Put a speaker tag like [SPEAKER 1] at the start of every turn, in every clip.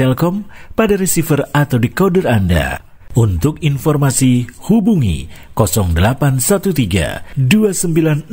[SPEAKER 1] Telkom pada receiver atau decoder Anda. Untuk informasi hubungi 0813 2969 5359.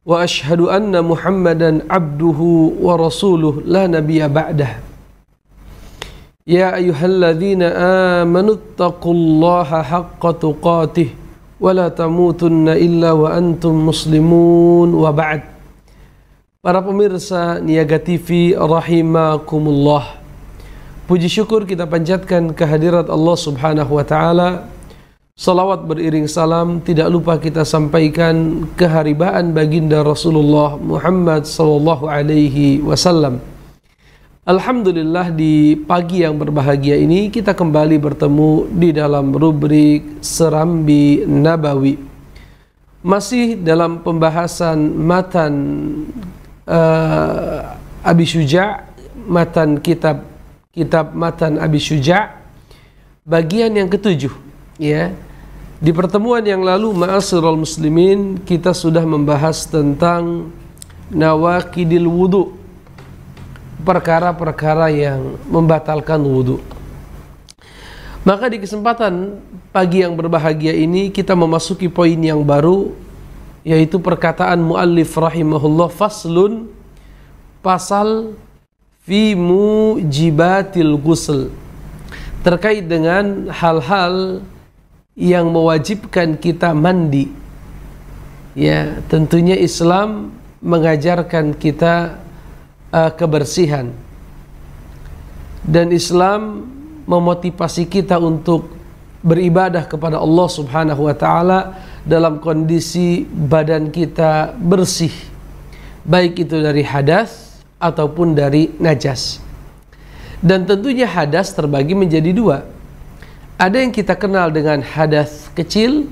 [SPEAKER 2] واشهد ان محمدا عبده ورسوله لا نبي بعده يا ايها الذين امنوا اتقوا الله حق تقاته ولا تموتن الا وانتم مسلمون وبعد Para pemirsa Niaga TV rahimakumullah. Puji syukur kita panjatkan kehadirat Allah Subhanahu wa taala Salawat beriring salam tidak lupa kita sampaikan keharibaan baginda Rasulullah Muhammad sallallahu alaihi wasallam. Alhamdulillah di pagi yang berbahagia ini kita kembali bertemu di dalam rubrik Serambi Nabawi. Masih dalam pembahasan matan uh, Abi Syuja, matan kitab kitab matan Abi Syuja bagian yang ketujuh ya di pertemuan yang lalu ma'asirul muslimin kita sudah membahas tentang nawakidil wudu. Perkara-perkara yang membatalkan wudhu. Maka di kesempatan pagi yang berbahagia ini kita memasuki poin yang baru yaitu perkataan muallif rahimahullah faslun pasal fi mujibatil ghusl terkait dengan hal-hal yang mewajibkan kita mandi. Ya, tentunya Islam mengajarkan kita uh, kebersihan. Dan Islam memotivasi kita untuk beribadah kepada Allah Subhanahu wa taala dalam kondisi badan kita bersih. Baik itu dari hadas ataupun dari najas. Dan tentunya hadas terbagi menjadi dua ada yang kita kenal dengan hadas kecil,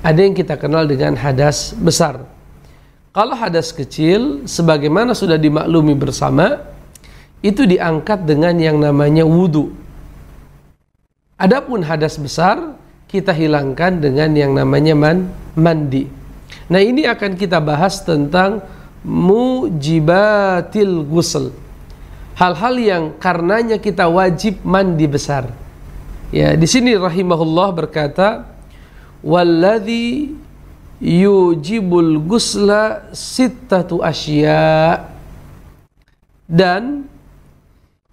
[SPEAKER 2] ada yang kita kenal dengan hadas besar. Kalau hadas kecil, sebagaimana sudah dimaklumi bersama, itu diangkat dengan yang namanya wudhu. Adapun hadas besar, kita hilangkan dengan yang namanya man, mandi. Nah ini akan kita bahas tentang mujibatil ghusl. Hal-hal yang karenanya kita wajib mandi besar. Ya, di sini rahimahullah berkata, "Walladzi yujibul gusla sittatu asya." Dan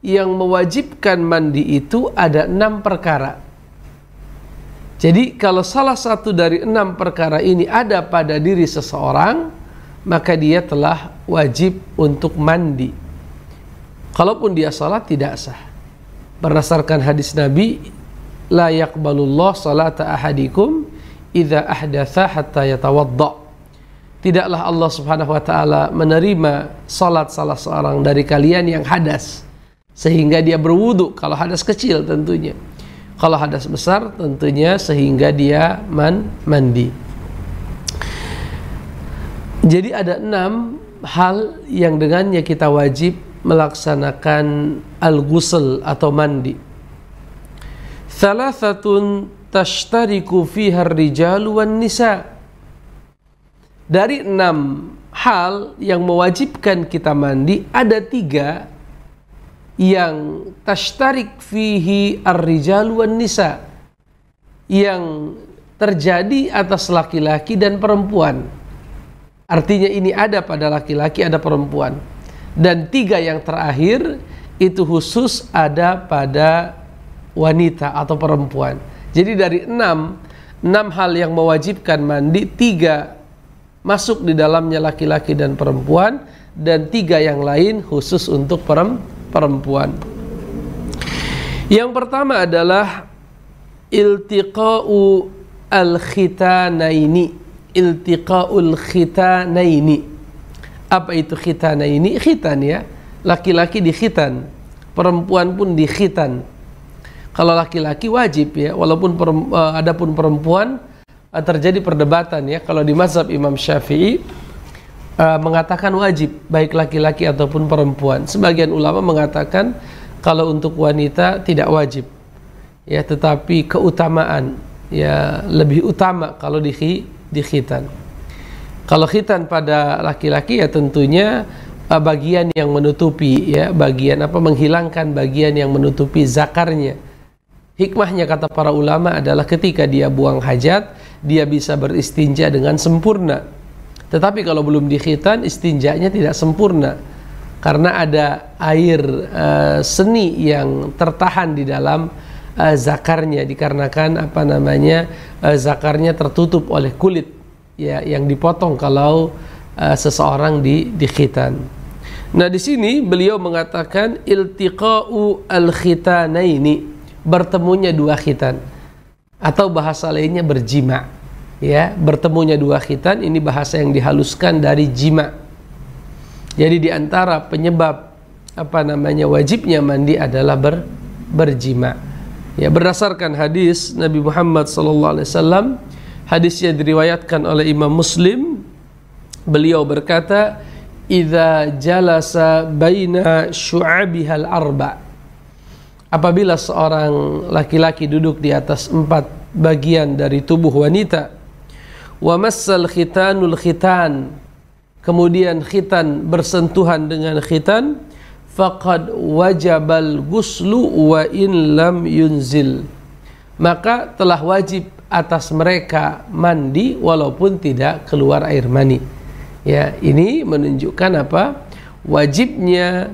[SPEAKER 2] yang mewajibkan mandi itu ada enam perkara. Jadi kalau salah satu dari enam perkara ini ada pada diri seseorang, maka dia telah wajib untuk mandi. Kalaupun dia salat tidak sah. Berdasarkan hadis Nabi, la yaqbalullah salata ahadikum idza ahdatha hatta yatawadda. Tidaklah Allah Subhanahu wa taala menerima salat salah seorang dari kalian yang hadas sehingga dia berwudu kalau hadas kecil tentunya. Kalau hadas besar tentunya sehingga dia man mandi. Jadi ada enam hal yang dengannya kita wajib melaksanakan al-ghusl atau mandi. Thalathatun tashtariku fiha rijalu wan nisa. Dari enam hal yang mewajibkan kita mandi ada tiga yang tashtarik fihi ar wan nisa yang terjadi atas laki-laki dan perempuan. Artinya ini ada pada laki-laki, ada perempuan. Dan tiga yang terakhir itu khusus ada pada wanita atau perempuan. Jadi dari enam, enam hal yang mewajibkan mandi, tiga masuk di dalamnya laki-laki dan perempuan, dan tiga yang lain khusus untuk perempuan. Yang pertama adalah iltiqa'u al-khitanaini. Iltiqa'ul khitanaini. Apa itu khitanaini? Khitan ya. Laki-laki di khitan, perempuan pun di khitan. Kalau laki-laki wajib ya, walaupun per, uh, eh, adapun perempuan uh, terjadi perdebatan ya. Kalau di mazhab Imam Syafi'i uh, mengatakan wajib baik laki-laki ataupun perempuan. Sebagian ulama mengatakan kalau untuk wanita tidak wajib. Ya, tetapi keutamaan ya lebih utama kalau di di Kalau khitan pada laki-laki ya tentunya uh, bagian yang menutupi ya, bagian apa menghilangkan bagian yang menutupi zakarnya Hikmahnya kata para ulama adalah ketika dia buang hajat, dia bisa beristinja dengan sempurna. Tetapi kalau belum dikhitan, istinjanya tidak sempurna karena ada air e, seni yang tertahan di dalam e, zakarnya dikarenakan apa namanya e, zakarnya tertutup oleh kulit ya yang dipotong kalau e, seseorang di dikhitan. Nah di sini beliau mengatakan iltiqa'u al-khitanaini bertemunya dua khitan atau bahasa lainnya berjima ya bertemunya dua khitan ini bahasa yang dihaluskan dari jima jadi diantara penyebab apa namanya wajibnya mandi adalah ber, berjima ya berdasarkan hadis Nabi Muhammad SAW hadisnya diriwayatkan oleh Imam Muslim beliau berkata idza jalasa baina syu'abihal arba apabila seorang laki-laki duduk di atas empat bagian dari tubuh wanita wa massal khitanul khitan kemudian khitan bersentuhan dengan khitan faqad wajabal guslu wa in lam yunzil maka telah wajib atas mereka mandi walaupun tidak keluar air mani
[SPEAKER 1] ya ini
[SPEAKER 2] menunjukkan apa wajibnya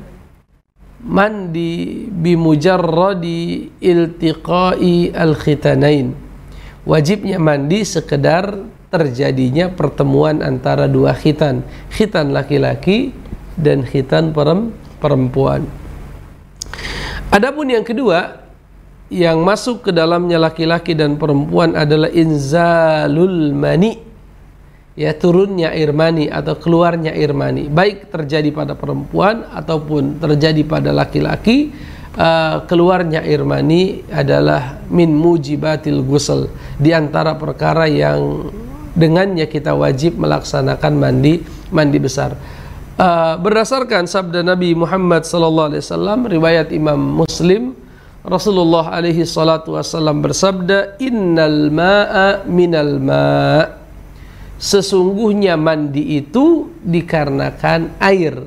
[SPEAKER 2] mandi bimujarradi iltiqai al-khitanain. Wajibnya mandi sekedar terjadinya pertemuan antara dua khitan, khitan laki-laki dan khitan perempuan. Adapun yang kedua, yang masuk ke dalamnya laki-laki dan perempuan adalah inzalul mani ya turunnya air mani atau keluarnya air mani baik terjadi pada perempuan ataupun terjadi pada laki-laki uh, keluarnya air mani adalah min mujibatil gusel di antara perkara yang dengannya kita wajib melaksanakan mandi mandi besar uh, berdasarkan sabda Nabi Muhammad sallallahu alaihi wasallam riwayat Imam Muslim Rasulullah alaihi salatu wasallam bersabda innal ma'a minal ma' sesungguhnya mandi itu dikarenakan air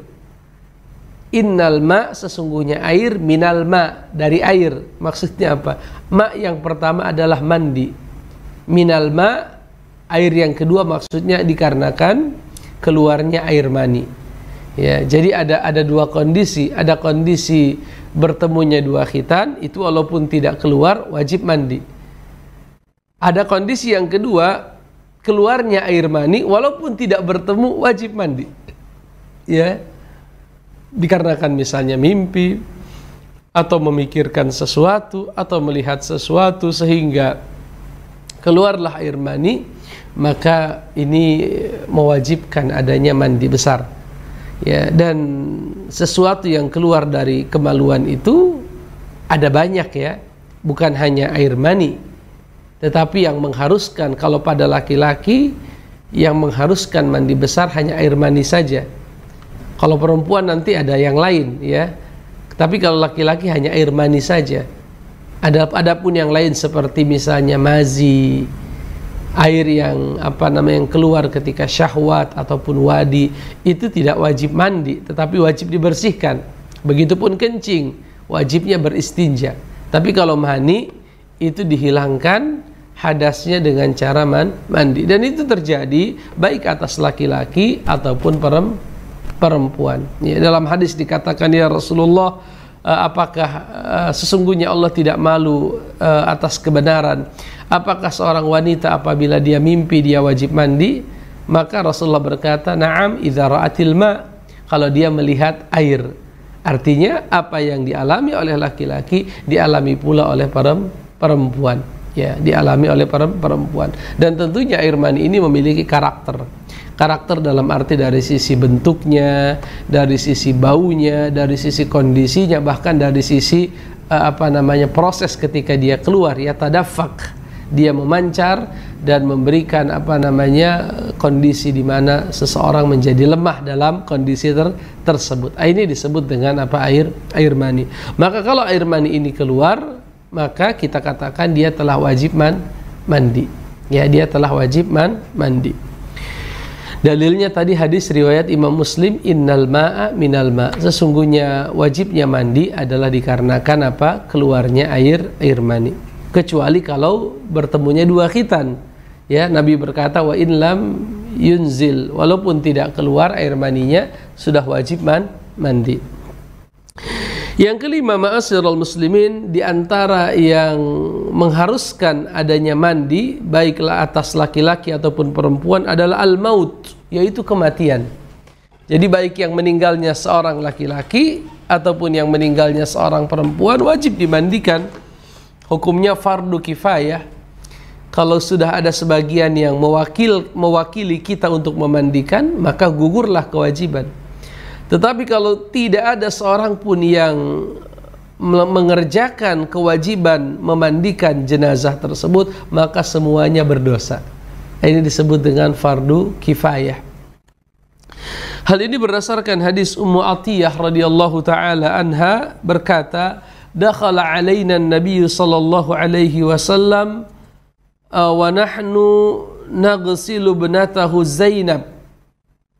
[SPEAKER 2] innal ma sesungguhnya air minal ma dari air maksudnya apa ma yang pertama adalah mandi minal ma air yang kedua maksudnya dikarenakan keluarnya air mani ya jadi ada ada dua kondisi ada kondisi bertemunya dua khitan itu walaupun tidak keluar wajib mandi ada kondisi yang kedua keluarnya air mani walaupun tidak bertemu wajib mandi. Ya. Dikarenakan misalnya mimpi atau memikirkan sesuatu atau melihat sesuatu sehingga keluarlah air mani maka ini mewajibkan adanya mandi besar. Ya, dan sesuatu yang keluar dari kemaluan itu ada banyak ya, bukan hanya air mani tetapi yang mengharuskan kalau pada laki-laki yang mengharuskan mandi besar hanya air mani saja. Kalau perempuan nanti ada yang lain ya. Tapi kalau laki-laki hanya air mani saja. Ada adapun yang lain seperti misalnya mazi, air yang apa namanya yang keluar ketika syahwat ataupun wadi itu tidak wajib mandi tetapi wajib dibersihkan. Begitupun kencing, wajibnya beristinja. Tapi kalau mani itu dihilangkan hadasnya dengan cara man, mandi dan itu terjadi baik atas laki-laki ataupun perempuan ya, dalam hadis dikatakan ya Rasulullah eh, apakah eh, sesungguhnya Allah tidak malu eh, atas kebenaran apakah seorang wanita apabila dia mimpi dia wajib mandi maka Rasulullah berkata na'am idza ra'atil ma kalau dia melihat air artinya apa yang dialami oleh laki-laki dialami pula oleh perempuan ya dialami oleh para perempuan dan tentunya air mani ini memiliki karakter karakter dalam arti dari sisi bentuknya dari sisi baunya dari sisi kondisinya bahkan dari sisi uh, apa namanya proses ketika dia keluar ya tadafak dia memancar dan memberikan apa namanya kondisi di mana seseorang menjadi lemah dalam kondisi ter tersebut. Ah, ini disebut dengan apa air air mani. Maka kalau air mani ini keluar maka kita katakan dia telah wajib man, mandi. Ya, dia telah wajib man, mandi. Dalilnya tadi hadis riwayat Imam Muslim innal ma'a minal ma' sesungguhnya wajibnya mandi adalah dikarenakan apa? keluarnya air air mani. Kecuali kalau bertemunya dua khitan. Ya, Nabi berkata wa in lam yunzil walaupun tidak keluar air maninya sudah wajib man, mandi. Yang kelima, ma'asyiral muslimin di antara yang mengharuskan adanya mandi baiklah atas laki-laki ataupun perempuan adalah al-maut, yaitu kematian. Jadi baik yang meninggalnya seorang laki-laki ataupun yang meninggalnya seorang perempuan wajib dimandikan. Hukumnya fardu kifayah. Kalau sudah ada sebagian yang mewakil mewakili kita untuk memandikan, maka gugurlah kewajiban. Tetapi kalau tidak ada seorang pun yang mengerjakan kewajiban memandikan jenazah tersebut, maka semuanya berdosa. Ini disebut dengan fardu kifayah. Hal ini berdasarkan hadis Ummu Atiyah radhiyallahu taala anha berkata, "Dakhala alaina an-nabiy sallallahu alaihi wasallam wa nahnu naghsilu ibnatahu Zainab."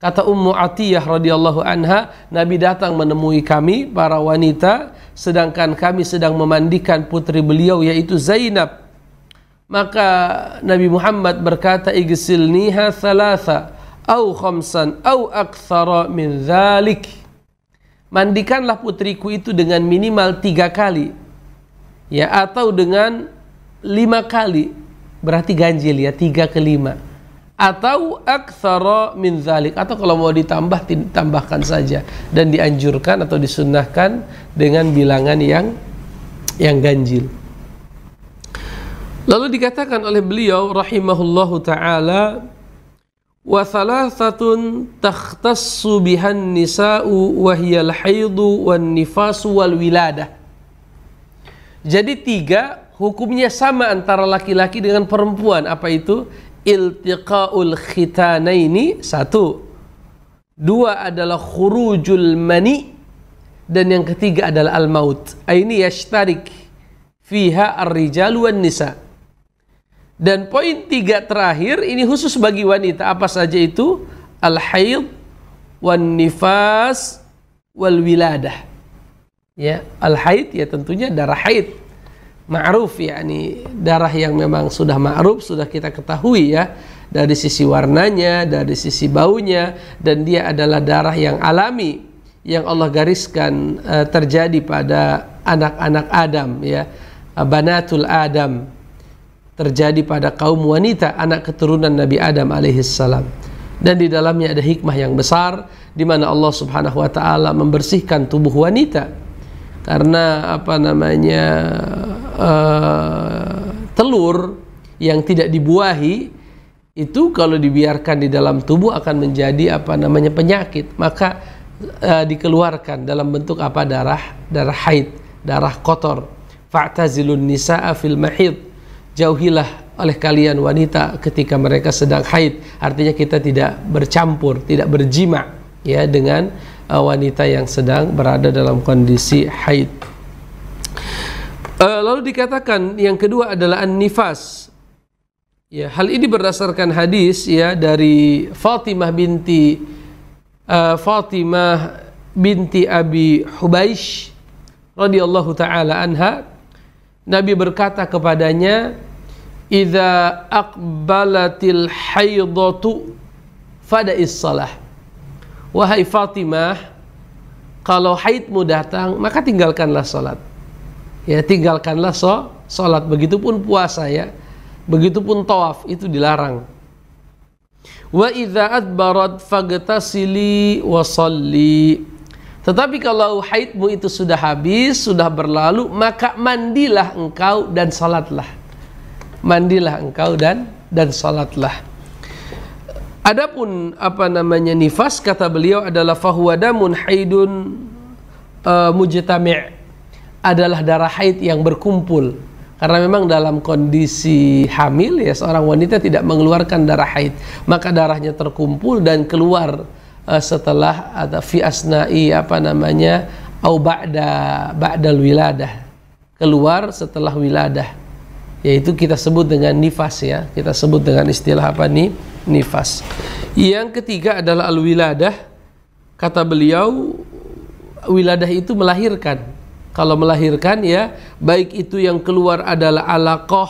[SPEAKER 2] Kata Ummu Atiyah radhiyallahu anha, Nabi datang menemui kami para wanita sedangkan kami sedang memandikan putri beliau yaitu Zainab. Maka Nabi Muhammad berkata igsilniha thalatha au khamsan au akthara min dhalik. Mandikanlah putriku itu dengan minimal tiga kali ya atau dengan lima kali berarti ganjil ya tiga ke lima atau aktsara min zalik atau kalau mau ditambah tambahkan saja dan dianjurkan atau disunnahkan dengan bilangan yang yang ganjil. Lalu dikatakan oleh beliau rahimahullahu taala wa thalathatun takhtassu bihan nisa'u wa hiyal haidu wan nifasu wal wiladah. Jadi tiga hukumnya sama antara laki-laki dengan perempuan. Apa itu? iltiqaul khitanaini satu dua adalah khurujul mani dan yang ketiga adalah al maut ini yashtarik fiha ar-rijal wan nisa dan poin tiga terakhir ini khusus bagi wanita apa saja itu al haid wan nifas wal wiladah ya al haid ya tentunya darah haid ma'ruf ini darah yang memang sudah ma'ruf sudah kita ketahui ya dari sisi warnanya, dari sisi baunya dan dia adalah darah yang alami yang Allah gariskan uh, terjadi pada anak-anak Adam ya. Banatul Adam terjadi pada kaum wanita anak keturunan Nabi Adam alaihissalam dan di dalamnya ada hikmah yang besar di mana Allah Subhanahu wa taala membersihkan tubuh wanita karena apa namanya Eh, telur yang tidak dibuahi itu kalau dibiarkan di dalam tubuh akan menjadi apa namanya penyakit maka e, dikeluarkan dalam bentuk apa darah darah haid darah kotor zilun nisa'a fil mahid jauhilah oleh kalian wanita ketika mereka sedang haid artinya kita tidak bercampur tidak berjima ya dengan e, wanita yang sedang berada dalam kondisi haid Uh, lalu dikatakan yang kedua adalah an-nifas. Ya, hal ini berdasarkan hadis ya dari Fatimah binti uh, Fatimah binti Abi Hubaish radhiyallahu taala anha. Nabi berkata kepadanya, "Idza aqbalatil haidatu fada salah." Wahai Fatimah, kalau haidmu datang, maka tinggalkanlah salat ya tinggalkanlah so sholat begitupun puasa ya begitupun tawaf itu dilarang wa idza adbarat fagtasili wa salli tetapi kalau haidmu itu sudah habis, sudah berlalu, maka mandilah engkau dan salatlah. Mandilah engkau dan dan salatlah. Adapun apa namanya nifas kata beliau adalah fahuwa damun haidun uh, mujtami' adalah darah haid yang berkumpul karena memang dalam kondisi hamil ya seorang wanita tidak mengeluarkan darah haid maka darahnya terkumpul dan keluar uh, setelah ada fi asnai apa namanya au ba'da ba'dal wiladah keluar setelah wiladah yaitu kita sebut dengan nifas ya kita sebut dengan istilah apa nih nifas yang ketiga adalah al wiladah kata beliau wiladah itu melahirkan kalau melahirkan ya baik itu yang keluar adalah alakoh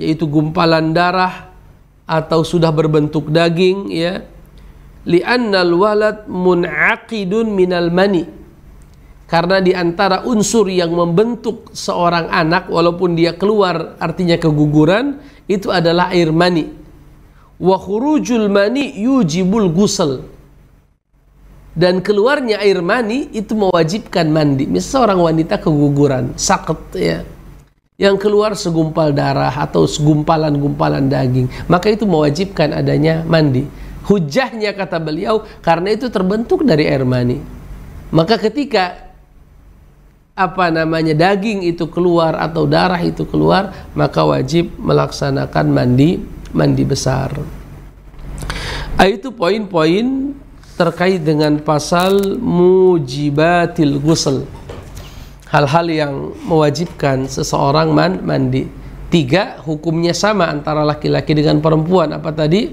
[SPEAKER 2] yaitu gumpalan darah atau sudah berbentuk daging ya li'annal walad mun'aqidun minal mani karena diantara unsur yang membentuk seorang anak walaupun dia keluar artinya keguguran itu adalah air mani wa khurujul mani yujibul gusel dan keluarnya air mani itu mewajibkan mandi. Misalnya seorang wanita keguguran, sakit ya. Yang keluar segumpal darah atau segumpalan-gumpalan daging, maka itu mewajibkan adanya mandi. Hujahnya kata beliau karena itu terbentuk dari air mani. Maka ketika apa namanya daging itu keluar atau darah itu keluar, maka wajib melaksanakan mandi mandi besar. Nah, itu poin-poin terkait dengan pasal mujibatil ghusl. Hal-hal yang mewajibkan seseorang man mandi. Tiga, hukumnya sama antara laki-laki dengan perempuan. Apa tadi?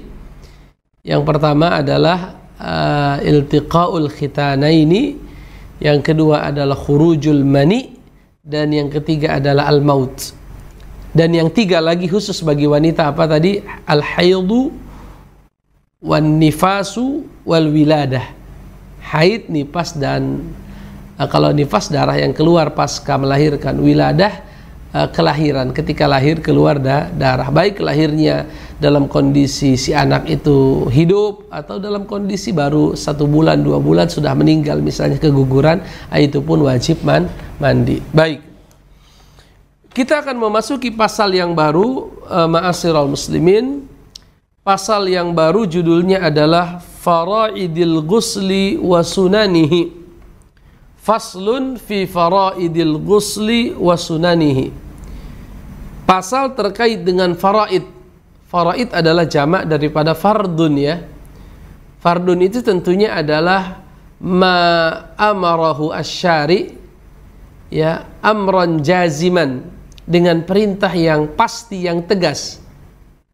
[SPEAKER 2] Yang pertama adalah uh, iltiqaul ini Yang kedua adalah khurujul mani. Dan yang ketiga adalah al-maut. Dan yang tiga lagi khusus bagi wanita apa tadi? Al-haidu wan nifasu wal wiladah haid nifas dan uh, kalau nifas darah yang keluar pasca melahirkan wiladah uh, kelahiran ketika lahir keluar da darah baik lahirnya dalam kondisi si anak itu hidup atau dalam kondisi baru satu bulan dua bulan sudah meninggal misalnya keguguran ah, itu pun wajib man mandi baik kita akan memasuki pasal yang baru uh, ma'asyiral muslimin Pasal yang baru judulnya adalah Faraidil Ghusli wa Sunanihi. Faslun fi Faraidil Ghusli wa Sunanihi. Pasal terkait dengan faraid. Faraid adalah jamak daripada fardun ya. Fardun itu tentunya adalah ma amarahu asyari ya amron jaziman dengan perintah yang pasti yang tegas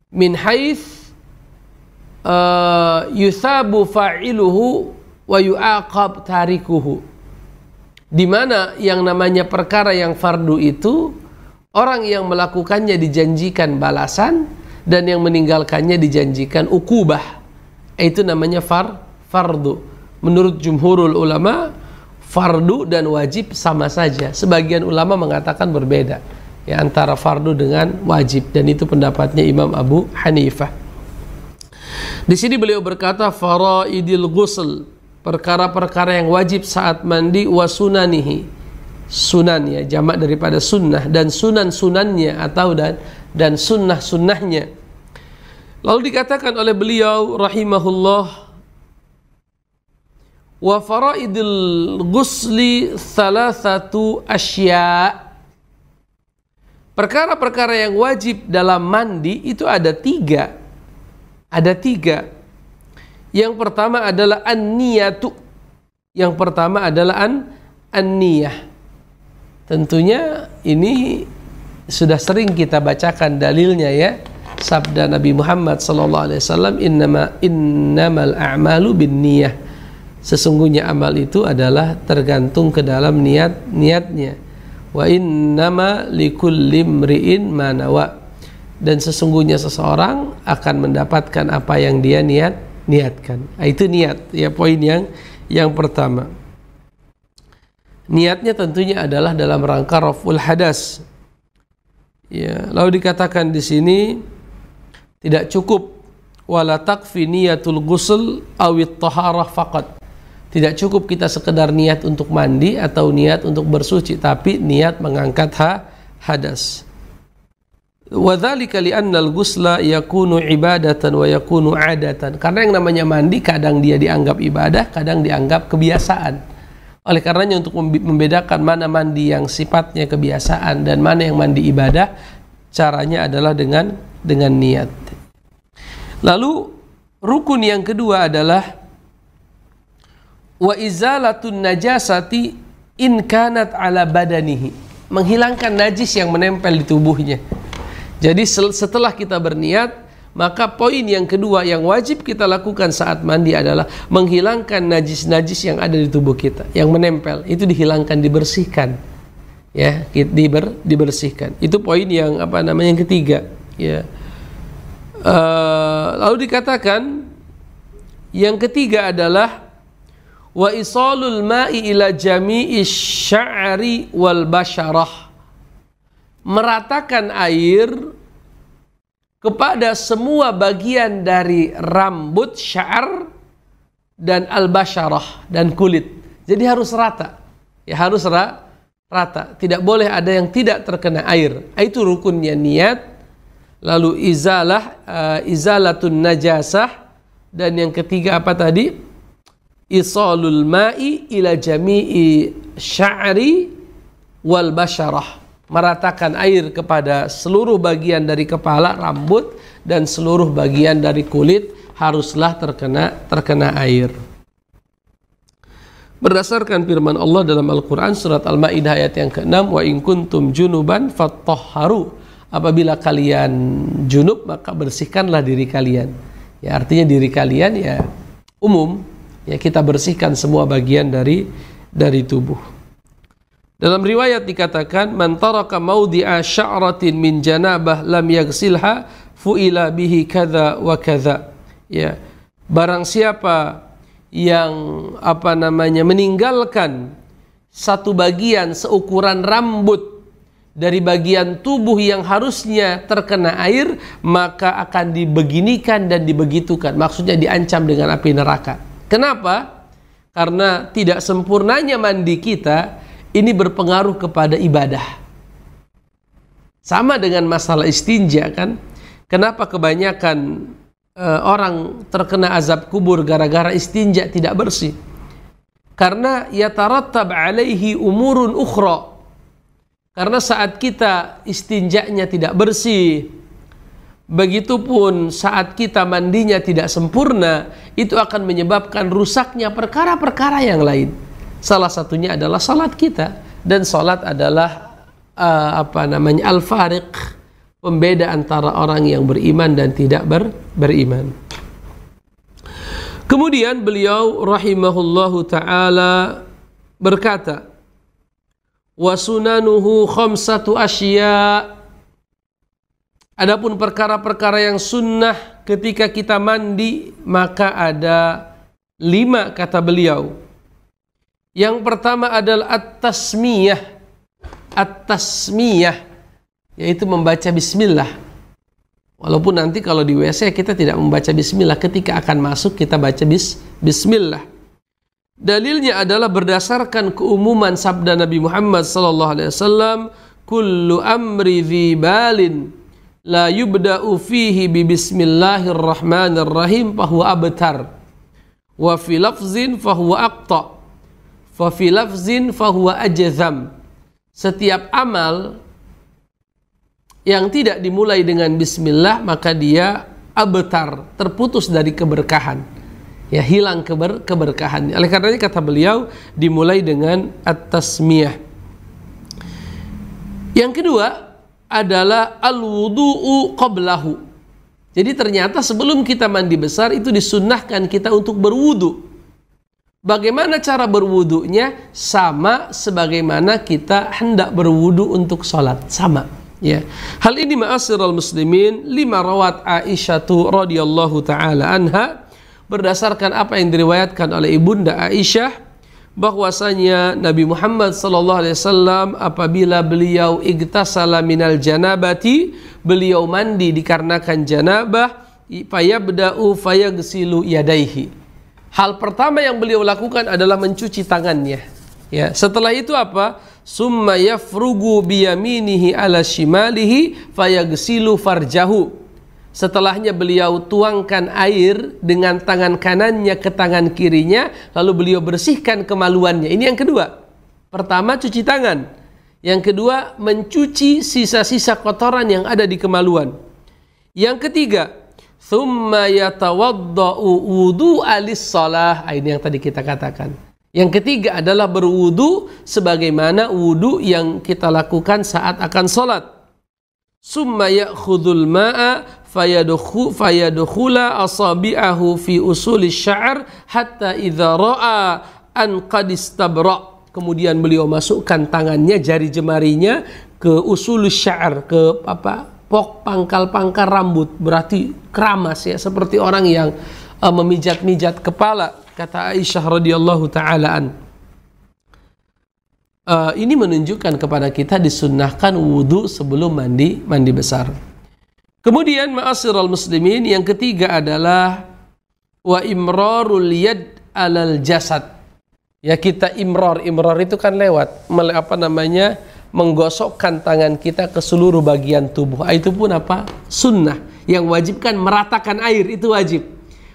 [SPEAKER 2] min haits Eh, yusabu fa'iluhu wa yu'aqab tarikuhu di mana yang namanya perkara yang fardu itu orang yang melakukannya dijanjikan balasan dan yang meninggalkannya dijanjikan ukubah itu namanya far fardu menurut jumhurul ulama fardu dan wajib sama saja sebagian ulama mengatakan berbeda ya antara fardu dengan wajib dan itu pendapatnya Imam Abu Hanifah di sini beliau berkata faraidil ghusl, perkara-perkara yang wajib saat mandi wasunanihi. Sunan ya, jamak daripada sunnah dan sunan-sunannya atau dan dan sunnah-sunnahnya. Lalu dikatakan oleh beliau rahimahullah wa faraidil ghusli thalathatu asya' Perkara-perkara yang wajib dalam mandi itu ada tiga ada tiga. Yang pertama adalah an-niyatu. Yang pertama adalah an an-niyah. Tentunya ini sudah sering kita bacakan dalilnya ya. Sabda Nabi Muhammad sallallahu alaihi wasallam innama innamal a'malu binniyah. Sesungguhnya amal itu adalah tergantung ke dalam niat niatnya. Wa innama likullimriin ma nawaa dan sesungguhnya seseorang akan mendapatkan apa yang dia niat niatkan. Ah, itu niat ya poin yang yang pertama. Niatnya tentunya adalah dalam rangka raful hadas. Ya, lalu dikatakan di sini tidak cukup wala takfi niyatul ghusl awit taharah faqat. Tidak cukup kita sekedar niat untuk mandi atau niat untuk bersuci, tapi niat mengangkat ha hadas. Wadhalika li'annal gusla yakunu ibadatan wa yakunu adatan. Karena yang namanya mandi kadang dia dianggap ibadah, kadang dianggap kebiasaan. Oleh karenanya untuk membedakan mana mandi yang sifatnya kebiasaan dan mana yang mandi ibadah, caranya adalah dengan dengan niat. Lalu rukun yang kedua adalah wa izalatun najasati in kanat ala badanihi. Menghilangkan najis yang menempel di tubuhnya jadi setelah kita berniat, maka poin yang kedua yang wajib kita lakukan saat mandi adalah menghilangkan najis-najis yang ada di tubuh kita, yang menempel. Itu dihilangkan, dibersihkan. Ya, diber, dibersihkan. Itu poin yang apa namanya yang ketiga, ya. Uh, lalu dikatakan yang ketiga adalah wa isalul ma'i ila jami'i sya'ri wal basharah meratakan air kepada semua bagian dari rambut syar dan al basharah dan kulit. Jadi harus rata. Ya harus ra rata. Tidak boleh ada yang tidak terkena air. Ah, itu rukunnya niat. Lalu izalah uh, izalatun najasah dan yang ketiga apa tadi? Isalul ma'i ila jami'i sya'ri wal basharah meratakan air kepada seluruh bagian dari kepala, rambut dan seluruh bagian dari kulit haruslah terkena terkena air. Berdasarkan firman Allah dalam Al-Qur'an surat Al-Maidah ayat yang ke-6 wa in kuntum junuban fatahharu apabila kalian junub maka bersihkanlah diri kalian. Ya artinya diri kalian ya umum ya kita bersihkan semua bagian dari dari tubuh. Dalam riwayat dikatakan man taraka maudi'a sya'ratin min janabah lam yagsilha fu'ila bihi kadza wa kadza. Ya. Barang siapa yang apa namanya meninggalkan satu bagian seukuran rambut dari bagian tubuh yang harusnya terkena air maka akan dibeginikan dan dibegitukan maksudnya diancam dengan api neraka kenapa karena tidak sempurnanya mandi kita ini berpengaruh kepada ibadah. Sama dengan masalah istinja kan? Kenapa kebanyakan e, orang terkena azab kubur gara-gara istinja tidak bersih? Karena yatarattab alaihi umurun ukhra. Karena saat kita istinjaknya tidak bersih, begitupun saat kita mandinya tidak sempurna, itu akan menyebabkan rusaknya perkara-perkara yang lain. Salah satunya adalah salat kita dan salat adalah uh, apa namanya al-fariq pembeda antara orang yang beriman dan tidak ber, beriman. Kemudian beliau rahimahullahu taala berkata, "Wa sunanuhu khamsatu asya." Adapun perkara-perkara yang sunnah ketika kita mandi maka ada lima kata beliau. Yang pertama adalah at-tasmiyah. At-tasmiyah yaitu membaca bismillah. Walaupun nanti kalau di WC kita tidak membaca bismillah, ketika akan masuk kita baca bis bismillah. Dalilnya adalah berdasarkan keumuman sabda Nabi Muhammad sallallahu alaihi wasallam, "Kullu amri dhi balin la yubda'u fihi bi bismillahirrahmanirrahim fahuwa abtar wa fi lafzin fahuwa aqta'." Fafilafzin fi lafzin fahuwa ajazam. setiap amal yang tidak dimulai dengan bismillah maka dia abetar terputus dari keberkahan ya hilang keber keberkahan oleh karenanya kata beliau dimulai dengan atas tasmiyah yang kedua adalah al-wudu'u qablahu jadi ternyata sebelum kita mandi besar itu disunnahkan kita untuk berwudu Bagaimana cara berwudunya? Sama sebagaimana kita hendak berwudu untuk sholat. Sama. Ya. Hal ini ma'asirul muslimin lima rawat Aisyatu radhiyallahu taala anha berdasarkan apa yang diriwayatkan oleh ibunda Aisyah bahwasanya Nabi Muhammad sallallahu alaihi wasallam apabila beliau igtasala minal janabati beliau mandi dikarenakan janabah fayabda'u fayagsilu yadaihi Hal pertama yang beliau lakukan adalah mencuci tangannya. Ya, setelah itu apa? Summa yafrugu biyaminihi ala shimalihi fayagsilu farjahu. Setelahnya beliau tuangkan air dengan tangan kanannya ke tangan kirinya, lalu beliau bersihkan kemaluannya. Ini yang kedua. Pertama cuci tangan. Yang kedua mencuci sisa-sisa kotoran yang ada di kemaluan. Yang ketiga Thumma yatawadda'u wudu'a salah. Ah, ini yang tadi kita katakan. Yang ketiga adalah berwudu sebagaimana wudu yang kita lakukan saat akan sholat. Summa ya'khudul ma'a fayadukhu fayadukhula asabi'ahu fi usuli sya'r hatta idza ra'a an qad istabra. Kemudian beliau masukkan tangannya jari jemarinya ke usul sya'r ke apa pok pangkal-pangkal rambut berarti keramas ya seperti orang yang uh, memijat-mijat kepala kata Aisyah radhiyallahu taalaan uh, eh, ini menunjukkan kepada kita disunnahkan wudhu sebelum mandi mandi besar kemudian ma'asirul muslimin yang ketiga adalah wa imrarul yad alal jasad ya kita imror imror itu kan lewat apa namanya menggosokkan tangan kita ke seluruh bagian tubuh. Ah, itu pun apa? Sunnah. Yang wajibkan meratakan air itu wajib.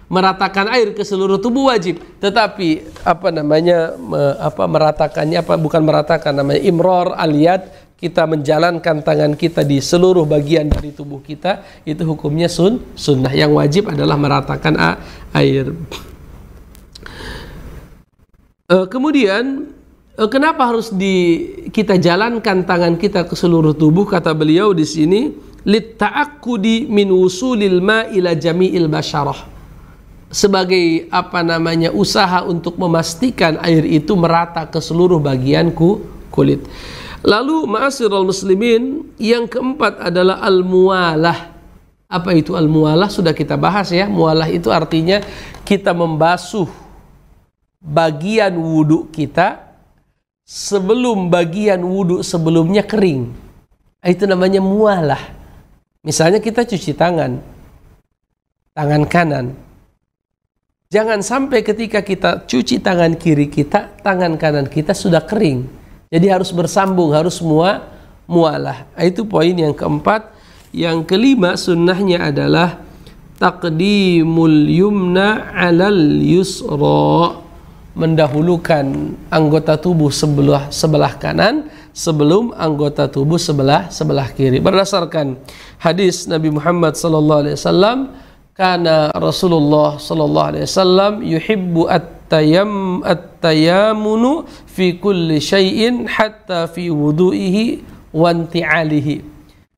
[SPEAKER 2] Meratakan air ke seluruh tubuh wajib. Tetapi apa namanya me, apa meratakannya apa bukan meratakan namanya imror aliyat kita menjalankan tangan kita di seluruh bagian dari tubuh kita itu hukumnya sun sunnah yang wajib adalah meratakan air. Eh, kemudian Eh, kenapa harus di kita jalankan tangan kita ke seluruh tubuh kata beliau di sini lit min usulil ma ila jami'il basyarah sebagai apa namanya usaha untuk memastikan air itu merata ke seluruh bagianku kulit. Lalu maasirul muslimin yang keempat adalah al mualah Apa itu al mualah sudah kita bahas ya. mualah itu artinya kita membasuh bagian wudhu kita sebelum bagian wudhu sebelumnya kering. Ah, itu namanya mualah. Misalnya kita cuci tangan, tangan kanan. Jangan sampai ketika kita cuci tangan kiri kita, tangan kanan kita sudah kering. Jadi harus bersambung, harus mua mualah. Ah, itu poin yang keempat. Yang kelima sunnahnya adalah takdimul yumna alal yusra mendahulukan anggota tubuh sebelah sebelah kanan sebelum anggota tubuh sebelah sebelah kiri berdasarkan hadis Nabi Muhammad sallallahu alaihi wasallam kana Rasulullah sallallahu alaihi wasallam yuhibbu at-tayam at-tayamunu fi kulli syai'in hatta fi wudhu'ihi wa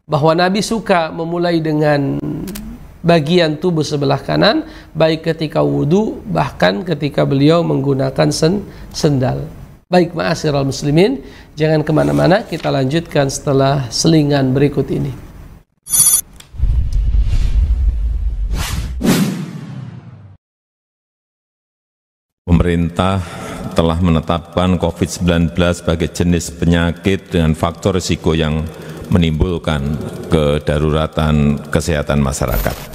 [SPEAKER 2] bahwa Nabi suka memulai dengan bagian tubuh sebelah kanan baik ketika wudhu bahkan ketika beliau menggunakan sen sendal baik al muslimin jangan kemana-mana kita lanjutkan setelah selingan berikut ini
[SPEAKER 1] Pemerintah telah menetapkan COVID-19 sebagai jenis penyakit dengan faktor risiko yang menimbulkan kedaruratan kesehatan masyarakat.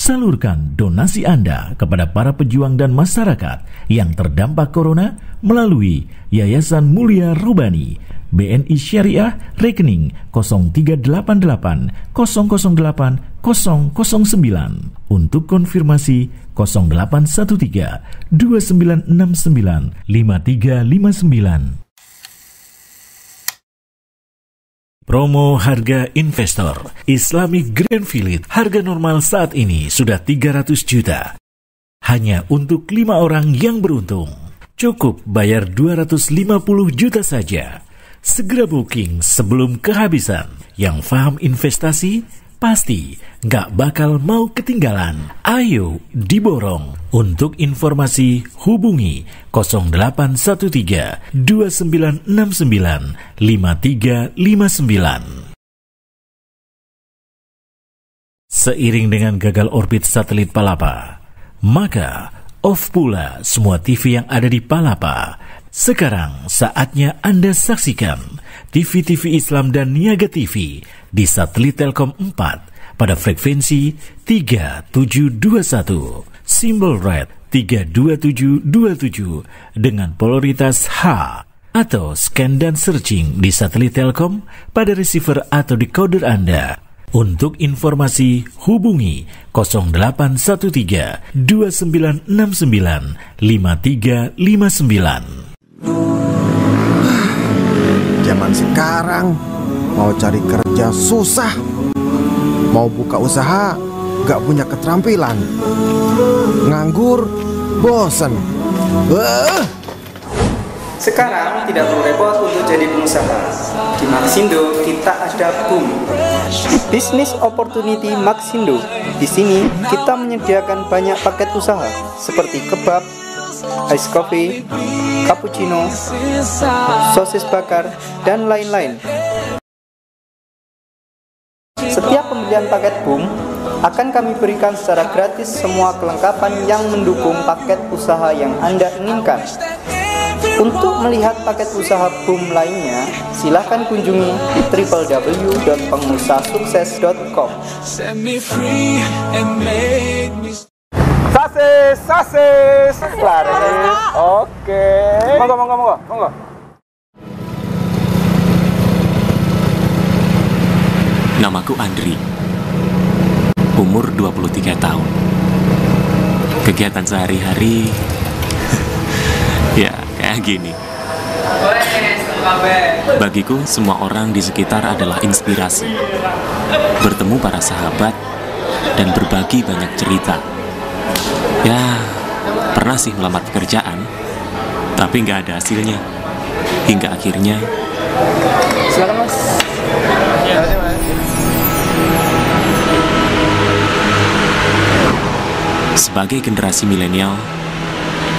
[SPEAKER 1] Salurkan donasi Anda kepada para pejuang dan masyarakat yang terdampak corona melalui Yayasan Mulia Rubani BNI Syariah rekening 0388 008 009 untuk konfirmasi 0813 2969 5359 Promo harga investor Islamic Grand Village harga normal saat ini sudah 300 juta. Hanya untuk lima orang yang beruntung. Cukup bayar 250 juta saja. Segera booking sebelum kehabisan. Yang paham investasi pasti nggak bakal mau ketinggalan. Ayo diborong. Untuk informasi hubungi 0813 2969 5359. Seiring dengan gagal orbit satelit Palapa, maka off pula semua TV yang ada di Palapa. Sekarang saatnya Anda saksikan TV-TV Islam dan Niaga TV di satelit Telkom 4 pada frekuensi 3721 simbol red 32727 dengan polaritas H atau scan dan searching di satelit Telkom pada receiver atau decoder Anda. Untuk informasi hubungi 0813 2969 5359 zaman sekarang mau cari kerja susah mau buka usaha gak punya keterampilan nganggur bosen Wah. Eh.
[SPEAKER 2] Sekarang tidak perlu repot untuk jadi pengusaha. Di Maxindo kita ada boom. Business Opportunity Maxindo. Di sini kita menyediakan banyak paket usaha seperti kebab, ice coffee, cappuccino, sosis bakar, dan lain-lain. Setiap pembelian paket BOOM akan kami berikan secara gratis semua kelengkapan yang mendukung paket usaha yang Anda inginkan. Untuk melihat paket usaha BOOM lainnya, silahkan kunjungi www.pengusahasukses.com. Sasis, sasis, lari, Oke. Monggo, monggo, monggo, monggo.
[SPEAKER 1] Namaku Andri. Umur 23 tahun. Kegiatan sehari-hari ya kayak gini. Bagiku, semua orang di sekitar adalah inspirasi. Bertemu para sahabat dan berbagi banyak cerita ya pernah sih melamar pekerjaan tapi nggak ada hasilnya hingga akhirnya
[SPEAKER 2] silakan mas ya.
[SPEAKER 1] Sebagai generasi milenial,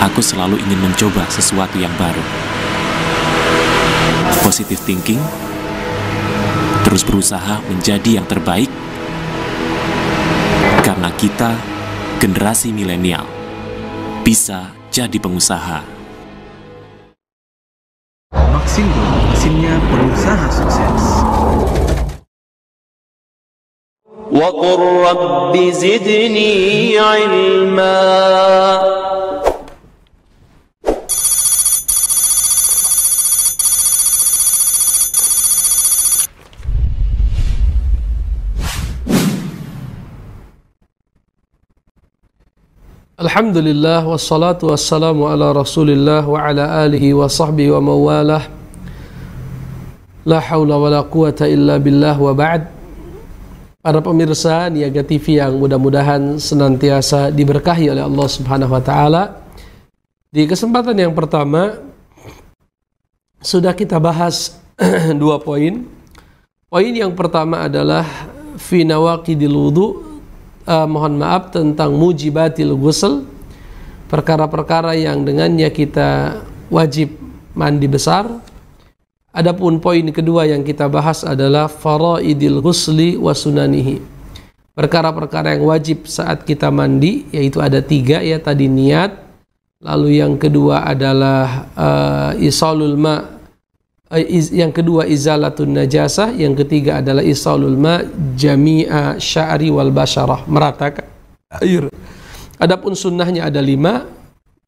[SPEAKER 1] aku selalu ingin mencoba sesuatu yang baru. Positive thinking, terus berusaha menjadi yang terbaik, karena kita generasi milenial bisa jadi pengusaha. Maksim maksimnya pengusaha sukses.
[SPEAKER 2] وقل رب زدني علما Alhamdulillah wassalatu wassalamu ala Rasulillah wa ala alihi wa sahbihi wa mawalah. La haula wala quwata illa billah wa ba'd. Para pemirsa Niaga TV yang mudah-mudahan senantiasa diberkahi oleh Allah Subhanahu wa taala. Di kesempatan yang pertama sudah kita bahas dua poin. Poin yang pertama adalah fi nawaqidil wudu uh, mohon maaf tentang mujibatil ghusl perkara-perkara yang dengannya kita wajib mandi besar adapun poin kedua yang kita bahas adalah faraidil ghusli wa sunanihi perkara-perkara yang wajib saat kita mandi yaitu ada tiga ya tadi niat lalu yang kedua adalah uh, isolul ma Eh, yang kedua izalatun najasah, yang ketiga adalah isalul ma jami'a sya'ri wal basharah, meratakan air. Adapun sunnahnya ada lima,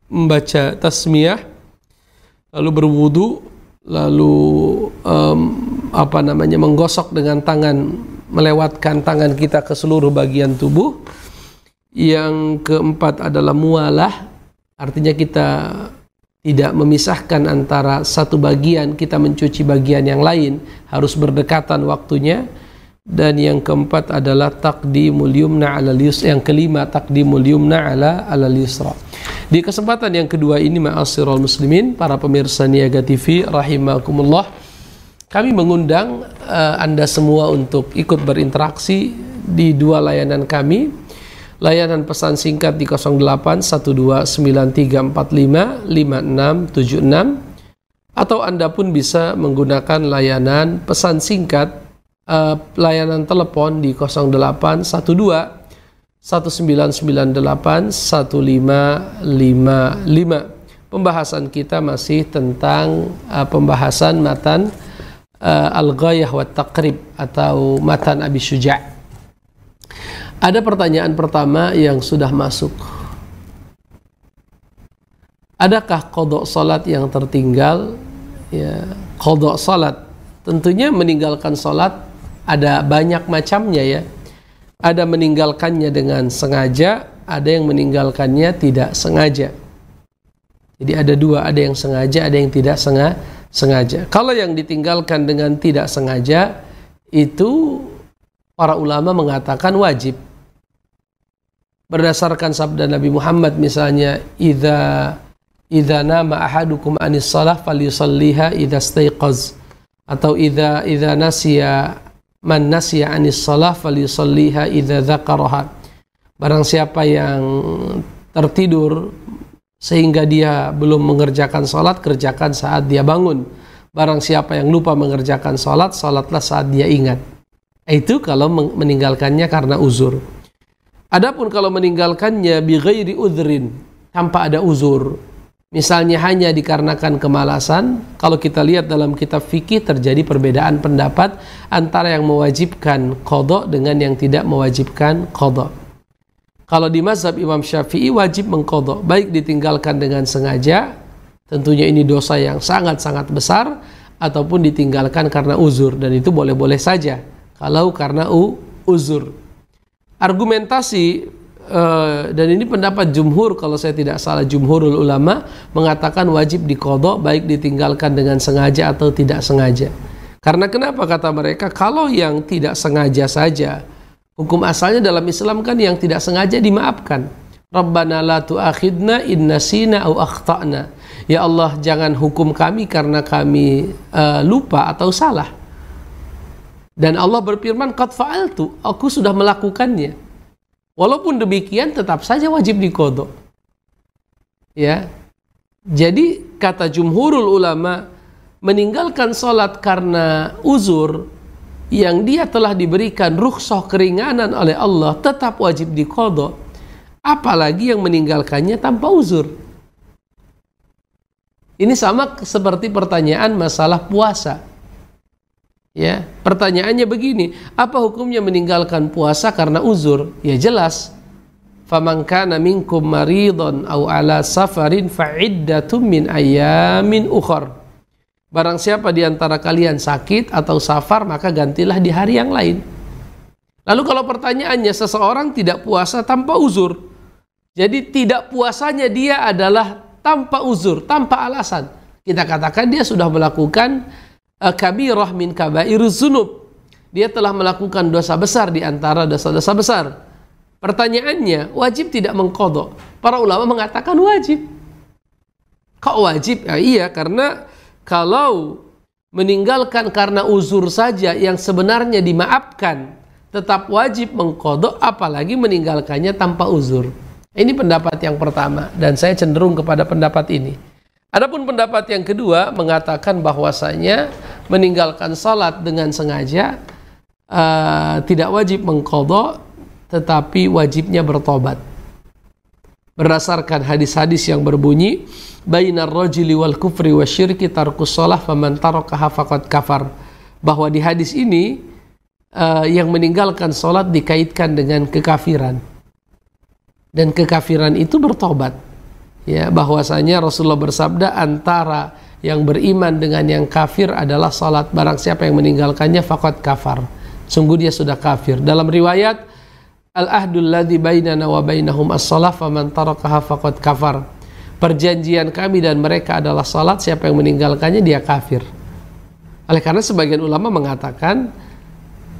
[SPEAKER 2] membaca tasmiyah, lalu berwudu, lalu um, apa namanya menggosok dengan tangan, melewatkan tangan kita ke seluruh bagian tubuh. Yang keempat adalah mualah, artinya kita tidak memisahkan antara satu bagian kita mencuci bagian yang lain harus berdekatan waktunya dan yang keempat adalah takdimul yumna ala yusra yang kelima takdimul yumna ala ala yusra di kesempatan yang kedua ini ma'asirul muslimin para pemirsa Niaga TV rahimakumullah kami mengundang uh, Anda semua untuk ikut berinteraksi di dua layanan kami layanan pesan singkat di 081293455676 atau Anda pun bisa menggunakan layanan pesan singkat uh, layanan telepon di 0812 1555. Pembahasan kita masih tentang uh, pembahasan matan uh, Al-Ghayah wa Taqrib atau matan Abi Syuja'. Ada pertanyaan pertama yang sudah masuk. Adakah kodok salat yang tertinggal? Ya, kodok salat. Tentunya meninggalkan salat ada banyak macamnya ya. Ada meninggalkannya dengan sengaja, ada yang meninggalkannya tidak sengaja. Jadi ada dua, ada yang sengaja, ada yang tidak sengaja. sengaja. Kalau yang ditinggalkan dengan tidak sengaja, itu para ulama mengatakan wajib berdasarkan sabda Nabi Muhammad misalnya idza idza nama ahadukum anis salah falyusalliha idza staiqaz atau idza idza nasiya man nasiya anis salah falyusalliha idza dzakaraha barang siapa yang tertidur sehingga dia belum mengerjakan salat kerjakan saat dia bangun barang siapa yang lupa mengerjakan salat salatlah saat dia ingat itu kalau meninggalkannya karena uzur Adapun kalau meninggalkannya bi ghairi udhrin tanpa ada uzur, misalnya hanya dikarenakan kemalasan, kalau kita lihat dalam kitab fikih terjadi perbedaan pendapat antara yang mewajibkan kodok dengan yang tidak mewajibkan kodok. Kalau di mazhab Imam Syafi'i wajib mengkodok, baik ditinggalkan dengan sengaja, tentunya ini dosa yang sangat-sangat besar, ataupun ditinggalkan karena uzur, dan itu boleh-boleh saja, kalau karena u, uzur argumentasi Uh, dan ini pendapat jumhur kalau saya tidak salah jumhurul ulama mengatakan wajib dikodok baik ditinggalkan dengan sengaja atau tidak sengaja karena kenapa kata mereka kalau yang tidak sengaja saja hukum asalnya dalam Islam kan yang tidak sengaja dimaafkan Rabbana la tu'akhidna sina au akhtana Ya Allah jangan hukum kami karena kami uh, lupa atau salah dan Allah berfirman, "Qad fa'altu." Aku sudah melakukannya. Walaupun demikian tetap saja wajib dikodok. Ya. Jadi kata jumhurul ulama meninggalkan sholat karena uzur yang dia telah diberikan rukhsah keringanan oleh Allah tetap wajib dikodok apalagi yang meninggalkannya tanpa uzur ini sama seperti pertanyaan masalah puasa Ya, pertanyaannya begini, apa hukumnya meninggalkan puasa karena uzur? Ya jelas. famankana minkum maridun au ala safarin fa min ayamin ukhar. Barang siapa di antara kalian sakit atau safar maka gantilah di hari yang lain. Lalu kalau pertanyaannya seseorang tidak puasa tanpa uzur. Jadi tidak puasanya dia adalah tanpa uzur, tanpa alasan. Kita katakan dia sudah melakukan kabirah min kabair zunub. Dia telah melakukan dosa besar di antara dosa-dosa besar. Pertanyaannya, wajib tidak mengkodok? Para ulama mengatakan wajib. Kok wajib? Ya, iya, karena kalau meninggalkan karena uzur saja yang sebenarnya dimaafkan, tetap wajib mengkodok apalagi meninggalkannya tanpa uzur. Ini pendapat yang pertama dan saya cenderung kepada pendapat ini. Adapun pendapat yang kedua mengatakan bahwasanya meninggalkan salat dengan sengaja uh, tidak wajib mengkodok, tetapi wajibnya bertobat. Berdasarkan hadis-hadis yang berbunyi, Bainar rajili wal kufri wa syirki tarkus sholah faman tarakaha faqad kafar. Bahwa di hadis ini, uh, yang meninggalkan sholat dikaitkan dengan kekafiran. Dan kekafiran itu bertobat ya bahwasanya Rasulullah bersabda antara yang beriman dengan yang kafir adalah salat barang siapa yang meninggalkannya fakat kafar sungguh dia sudah kafir dalam riwayat al ahdul ladhi bainana wa bainahum as faman tarakaha fakat kafar perjanjian kami dan mereka adalah salat siapa yang meninggalkannya dia kafir oleh karena sebagian ulama mengatakan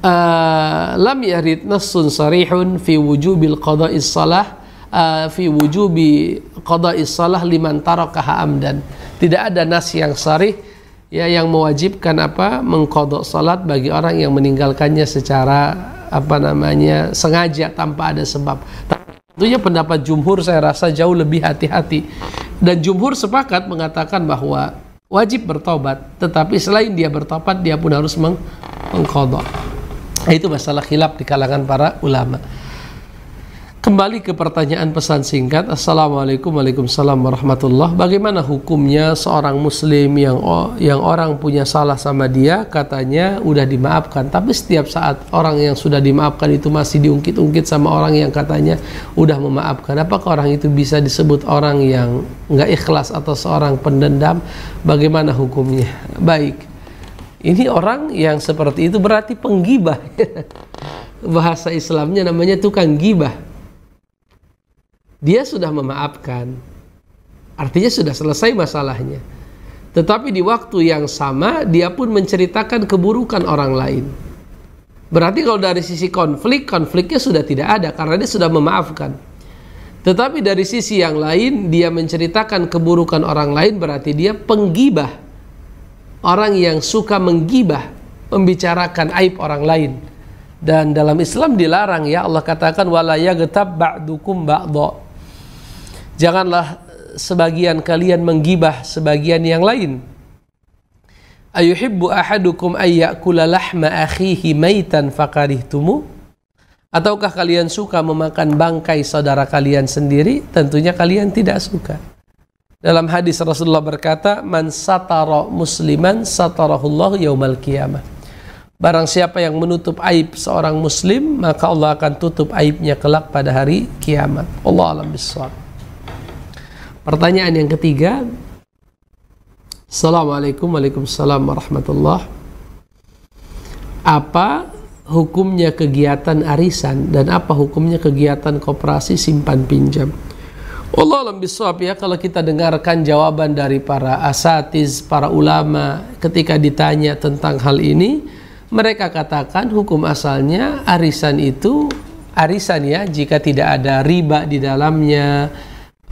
[SPEAKER 2] eh, lam yarid nassun sarihun fi wujubil qada'is salah Uh, fi wujubi qada isalah liman tarakaha amdan. Tidak ada nas yang sarih ya yang mewajibkan apa mengkodok salat bagi orang yang meninggalkannya secara apa namanya sengaja tanpa ada sebab. Tentunya pendapat jumhur saya rasa jauh lebih hati-hati dan jumhur sepakat mengatakan bahwa wajib bertobat, tetapi selain dia bertobat dia pun harus meng mengkodok. itu masalah khilaf di kalangan para ulama. Kembali ke pertanyaan pesan singkat Assalamualaikum Waalaikumsalam warahmatullah Bagaimana hukumnya seorang muslim yang yang orang punya salah sama dia Katanya udah dimaafkan Tapi setiap saat orang yang sudah dimaafkan itu masih diungkit-ungkit sama orang yang katanya udah memaafkan Apakah orang itu bisa disebut orang yang nggak ikhlas atau seorang pendendam Bagaimana hukumnya? Baik Ini orang yang seperti itu berarti penggibah Bahasa Islamnya namanya tukang gibah dia sudah memaafkan. Artinya sudah selesai masalahnya. Tetapi di waktu yang sama dia pun menceritakan keburukan orang lain. Berarti kalau dari sisi konflik, konfliknya sudah tidak ada karena dia sudah memaafkan. Tetapi dari sisi yang lain dia menceritakan keburukan orang lain berarti dia penggibah. Orang yang suka menggibah, membicarakan aib orang lain. Dan dalam Islam dilarang ya Allah katakan wala yagtab ba'dukum ba'dha janganlah sebagian kalian menggibah sebagian yang lain ayuhibbu ahadukum ayyakula lahma akhihi maitan faqarihtumu? ataukah kalian suka memakan bangkai saudara kalian sendiri tentunya kalian tidak suka dalam hadis Rasulullah berkata man satara musliman satarahullahu yaumal qiyamah Barang siapa yang menutup aib seorang muslim, maka Allah akan tutup aibnya kelak pada hari kiamat. Allah alam biswab. Pertanyaan yang ketiga. Assalamualaikum Waalaikumsalam warahmatullah. Apa hukumnya kegiatan arisan dan apa hukumnya kegiatan koperasi simpan pinjam? Allah lebih bisawab ya kalau kita dengarkan jawaban dari para asatiz, para ulama ketika ditanya tentang hal ini mereka katakan hukum asalnya arisan itu arisan ya jika tidak ada riba di dalamnya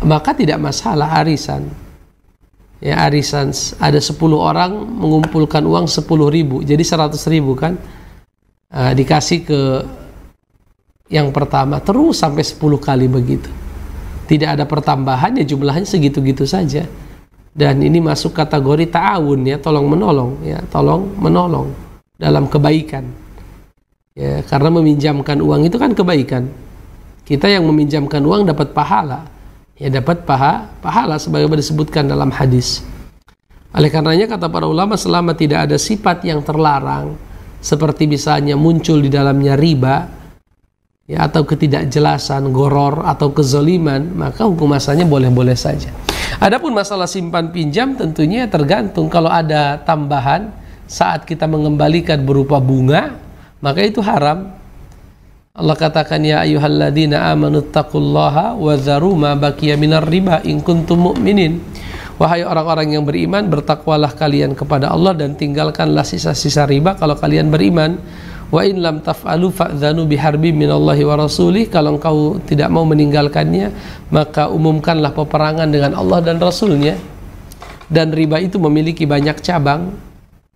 [SPEAKER 2] maka tidak masalah arisan. Ya arisan ada 10 orang mengumpulkan uang 10 ribu, jadi 100 ribu kan e, dikasih ke yang pertama terus sampai 10 kali begitu. Tidak ada pertambahan ya jumlahnya segitu-gitu saja. Dan ini masuk kategori ta'awun ya, tolong menolong ya, tolong menolong dalam kebaikan. Ya, karena meminjamkan uang itu kan kebaikan. Kita yang meminjamkan uang dapat pahala ya dapat paha, pahala sebagaimana disebutkan dalam hadis. Oleh karenanya kata para ulama selama tidak ada sifat yang terlarang seperti misalnya muncul di dalamnya riba ya atau ketidakjelasan, goror atau kezoliman, maka hukum masanya boleh-boleh saja. Adapun masalah simpan pinjam tentunya tergantung kalau ada tambahan saat kita mengembalikan berupa bunga, maka itu haram Allah katakan ya ayyuhalladzina amanu taqullaha wa dharu ma baqiya minar riba in kuntum mu'minin. Wahai orang-orang yang beriman, bertakwalah kalian kepada Allah dan tinggalkanlah sisa-sisa riba kalau kalian beriman. Wa in lam taf'alu fa'dhanu biharbi minallahi wa rasulih. Kalau engkau tidak mau meninggalkannya, maka umumkanlah peperangan dengan Allah dan Rasulnya. Dan riba itu memiliki banyak cabang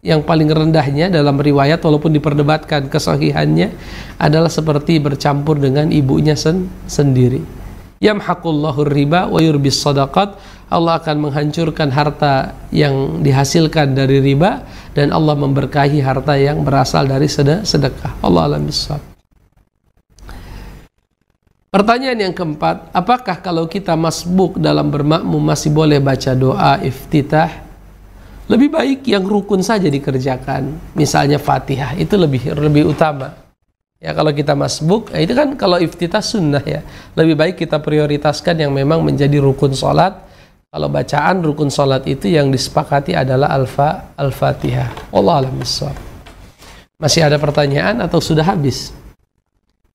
[SPEAKER 2] yang paling rendahnya dalam riwayat walaupun diperdebatkan kesahihannya adalah seperti bercampur dengan ibunya sen sendiri. Yamhaqullahu riba wa yurbis sadaqat. Allah akan menghancurkan harta yang dihasilkan dari riba dan Allah memberkahi harta yang berasal dari sedekah. Allah alam bisawab. Pertanyaan yang keempat, apakah kalau kita masbuk dalam bermakmum masih boleh baca doa iftitah? lebih baik yang rukun saja dikerjakan. Misalnya Fatihah itu lebih lebih utama. Ya kalau kita masbuk, ya itu kan kalau iftitah sunnah ya. Lebih baik kita prioritaskan yang memang menjadi rukun solat. Kalau bacaan rukun solat itu yang disepakati adalah alfa al-fatihah. Allah alam Masih ada pertanyaan atau sudah habis?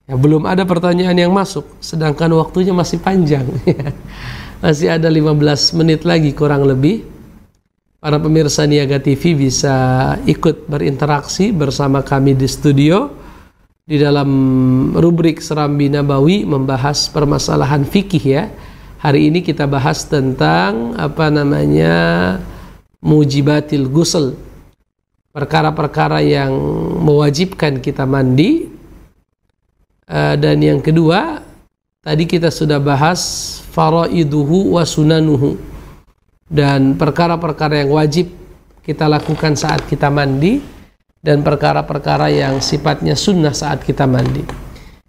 [SPEAKER 2] Ya, belum ada pertanyaan yang masuk, sedangkan waktunya masih panjang. masih ada 15 menit lagi kurang lebih para pemirsa Niaga TV bisa ikut berinteraksi bersama kami di studio di dalam rubrik Serambi Nabawi membahas permasalahan fikih ya. Hari ini kita bahas tentang apa namanya mujibatil ghusl. Perkara-perkara yang mewajibkan kita mandi. Eh, dan yang kedua, tadi kita sudah bahas faraiduhu wa sunanuhu dan perkara-perkara yang wajib kita lakukan saat kita mandi dan perkara-perkara yang sifatnya sunnah saat kita mandi.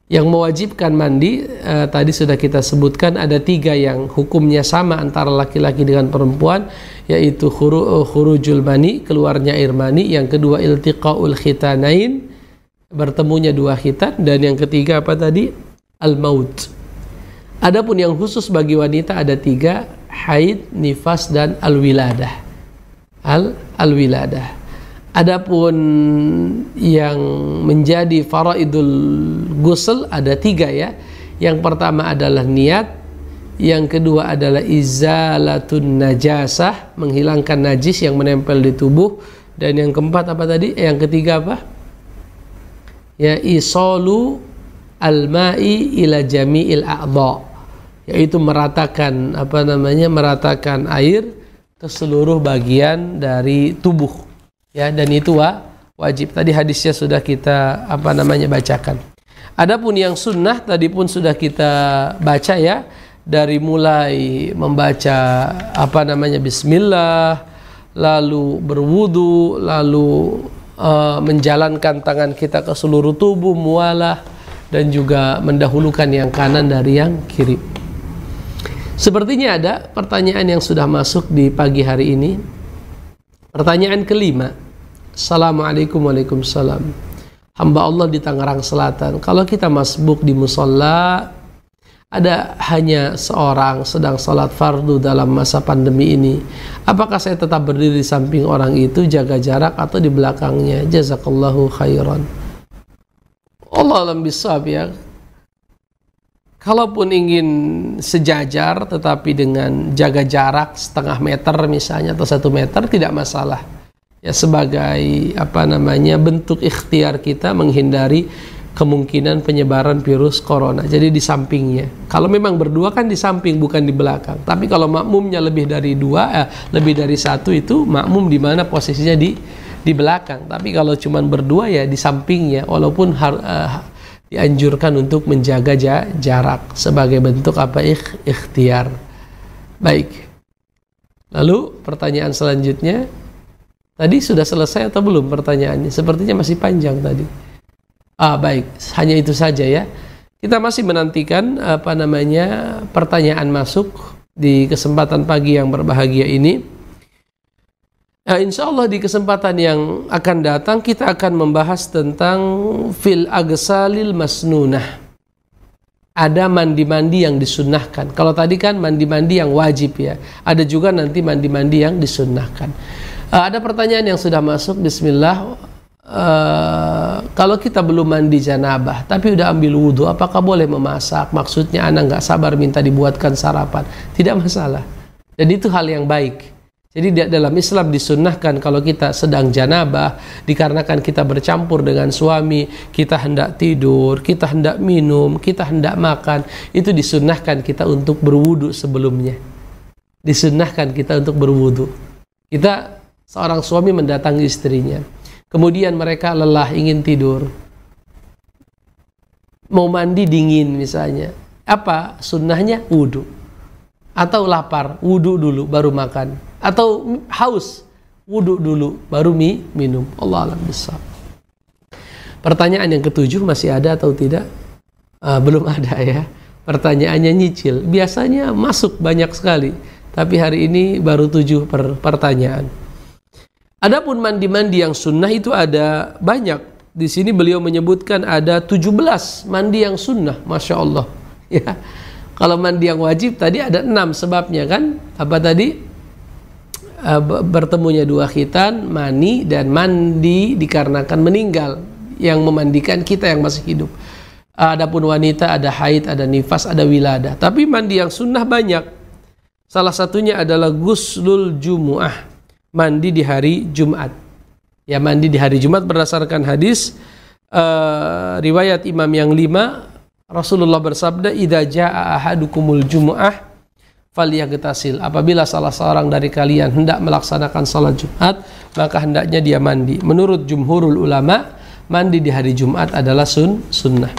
[SPEAKER 2] Yang mewajibkan mandi eh, tadi sudah kita sebutkan ada tiga yang hukumnya sama antara laki-laki dengan perempuan yaitu khuru, eh, khurujul mani keluarnya air mani, yang kedua iltiqaul khitanain bertemunya dua khitan dan yang ketiga apa tadi al maut. Adapun yang khusus bagi wanita ada tiga haid, nifas dan al-wiladah. Al wiladah al wiladah Adapun yang menjadi faraidul ghusl ada tiga ya. Yang pertama adalah niat, yang kedua adalah izalatun najasah, menghilangkan najis yang menempel di tubuh dan yang keempat apa tadi? yang ketiga apa? Ya isolu al-mai ila jami'il a'dha yaitu meratakan apa namanya meratakan air ke seluruh bagian dari tubuh ya dan itu wa, wajib tadi hadisnya sudah kita apa namanya bacakan adapun yang sunnah tadi pun sudah kita baca ya dari mulai membaca apa namanya bismillah lalu berwudu lalu uh, menjalankan tangan kita ke seluruh tubuh mualah dan juga mendahulukan yang kanan dari yang kiri Sepertinya ada pertanyaan yang sudah masuk di pagi hari ini. Pertanyaan kelima. Assalamualaikum Waalaikumsalam. Hamba Allah di Tangerang Selatan. Kalau kita masbuk di musola, ada hanya seorang sedang sholat fardu dalam masa pandemi ini. Apakah saya tetap berdiri di samping orang itu, jaga jarak atau di belakangnya? Jazakallahu khairan. Allah alam bisawab ya kalaupun ingin sejajar tetapi dengan jaga jarak setengah meter misalnya atau satu meter tidak masalah ya sebagai apa namanya bentuk ikhtiar kita menghindari kemungkinan penyebaran virus corona jadi di sampingnya kalau memang berdua kan di samping bukan di belakang tapi kalau makmumnya lebih dari dua eh, lebih dari satu itu makmum di mana posisinya di di belakang tapi kalau cuman berdua ya di sampingnya walaupun har, eh, dianjurkan untuk menjaga jarak sebagai bentuk apa ikh, ikhtiar. Baik. Lalu pertanyaan selanjutnya tadi sudah selesai atau belum pertanyaannya? Sepertinya masih panjang tadi. Ah, baik, hanya itu saja ya. Kita masih menantikan apa namanya pertanyaan masuk di kesempatan pagi yang berbahagia ini. Nah, ya, insya Allah di kesempatan yang akan datang kita akan membahas tentang fil agsalil masnunah. Ada mandi-mandi yang disunnahkan. Kalau tadi kan mandi-mandi yang wajib ya. Ada juga nanti mandi-mandi yang disunnahkan. Uh, ada pertanyaan yang sudah masuk. Bismillah. Uh, kalau kita belum mandi janabah tapi udah ambil wudhu apakah boleh memasak maksudnya anak nggak sabar minta dibuatkan sarapan tidak masalah dan itu hal yang baik jadi dalam Islam disunnahkan kalau kita sedang janabah, dikarenakan kita bercampur dengan suami, kita hendak tidur, kita hendak minum, kita hendak makan, itu disunnahkan kita untuk berwudu sebelumnya. Disunnahkan kita untuk berwudu. Kita seorang suami mendatangi istrinya, kemudian mereka lelah ingin tidur, mau mandi dingin misalnya, apa sunnahnya wudu atau lapar, wudu dulu baru makan atau haus wudhu dulu baru mi minum Allah alam besar pertanyaan yang ketujuh masih ada atau tidak uh, belum ada ya pertanyaannya nyicil biasanya masuk banyak sekali tapi hari ini baru tujuh per pertanyaan adapun mandi-mandi yang sunnah itu ada banyak di sini beliau menyebutkan ada 17 mandi yang sunnah Masya Allah ya kalau mandi yang wajib tadi ada enam sebabnya kan apa tadi uh, bertemunya dua khitan mani dan mandi dikarenakan meninggal yang memandikan kita yang masih hidup adapun wanita ada haid ada nifas ada wilada tapi mandi yang sunnah banyak salah satunya adalah guslul jumuah mandi di hari Jumat ya mandi di hari Jumat berdasarkan hadis uh, riwayat Imam yang lima Rasulullah bersabda idza jaa ahadukumul jumuah falyagtasil. Apabila salah seorang dari kalian hendak melaksanakan salat Jumat, maka hendaknya dia mandi. Menurut jumhurul ulama, mandi di hari Jumat adalah sun sunnah.